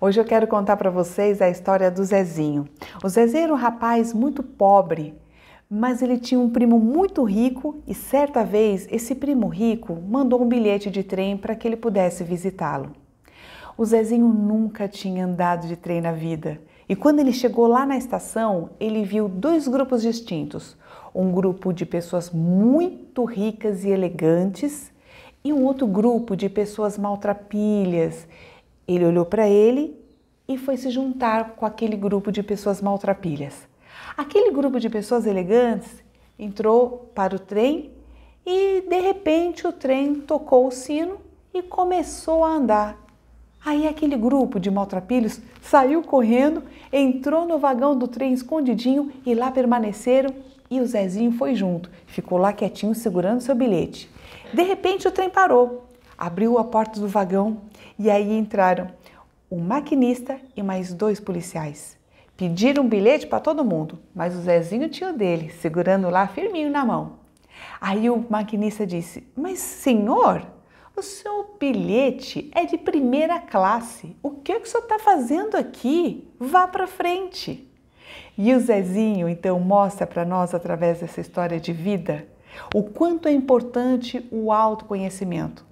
Hoje eu quero contar para vocês a história do Zezinho. O Zezinho era um rapaz muito pobre, mas ele tinha um primo muito rico e certa vez esse primo rico mandou um bilhete de trem para que ele pudesse visitá-lo. O Zezinho nunca tinha andado de trem na vida. E quando ele chegou lá na estação, ele viu dois grupos distintos: um grupo de pessoas muito ricas e elegantes e um outro grupo de pessoas maltrapilhas ele olhou para ele e foi se juntar com aquele grupo de pessoas maltrapilhas. Aquele grupo de pessoas elegantes entrou para o trem e de repente o trem tocou o sino e começou a andar. Aí aquele grupo de maltrapilhos saiu correndo, entrou no vagão do trem escondidinho e lá permaneceram e o Zezinho foi junto. Ficou lá quietinho segurando seu bilhete. De repente o trem parou abriu a porta do vagão e aí entraram o maquinista e mais dois policiais. Pediram um bilhete para todo mundo, mas o Zezinho tinha o dele, segurando lá firminho na mão. Aí o maquinista disse: Mas senhor, o seu bilhete é de primeira classe. O que, é que o senhor está fazendo aqui? Vá para frente. E o Zezinho então mostra para nós, através dessa história de vida, o quanto é importante o autoconhecimento.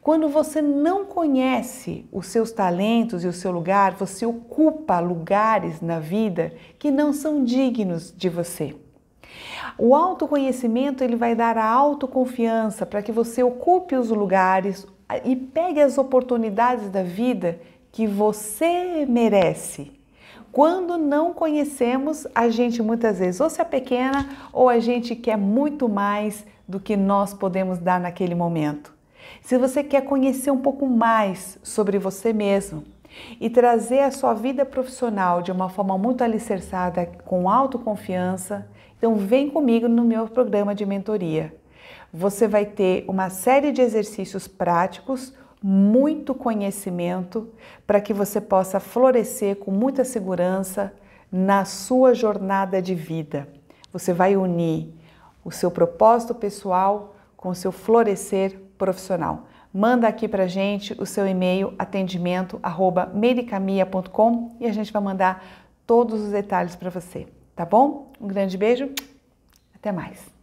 Quando você não conhece os seus talentos e o seu lugar, você ocupa lugares na vida que não são dignos de você. O autoconhecimento ele vai dar a autoconfiança para que você ocupe os lugares e pegue as oportunidades da vida que você merece. Quando não conhecemos, a gente muitas vezes ou se é pequena ou a gente quer muito mais do que nós podemos dar naquele momento. Se você quer conhecer um pouco mais sobre você mesmo e trazer a sua vida profissional de uma forma muito alicerçada, com autoconfiança, então vem comigo no meu programa de mentoria. Você vai ter uma série de exercícios práticos, muito conhecimento para que você possa florescer com muita segurança na sua jornada de vida. Você vai unir o seu propósito pessoal com o seu florescer profissional. Manda aqui para gente o seu e-mail atendimento@medicamia.com e a gente vai mandar todos os detalhes para você, tá bom? Um grande beijo, até mais.